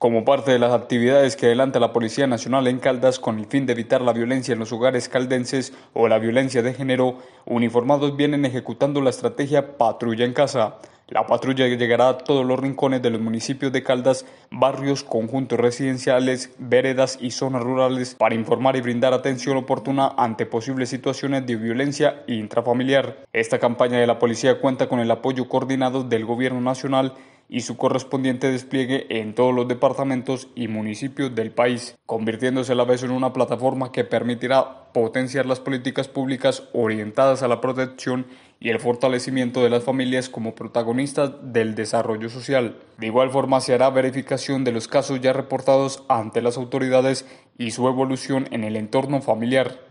Como parte de las actividades que adelanta la Policía Nacional en Caldas con el fin de evitar la violencia en los hogares caldenses o la violencia de género, uniformados vienen ejecutando la estrategia Patrulla en Casa. La patrulla llegará a todos los rincones de los municipios de Caldas, barrios, conjuntos residenciales, veredas y zonas rurales para informar y brindar atención oportuna ante posibles situaciones de violencia intrafamiliar. Esta campaña de la policía cuenta con el apoyo coordinado del Gobierno Nacional y su correspondiente despliegue en todos los departamentos y municipios del país, convirtiéndose a la vez en una plataforma que permitirá potenciar las políticas públicas orientadas a la protección y el fortalecimiento de las familias como protagonistas del desarrollo social. De igual forma se hará verificación de los casos ya reportados ante las autoridades y su evolución en el entorno familiar.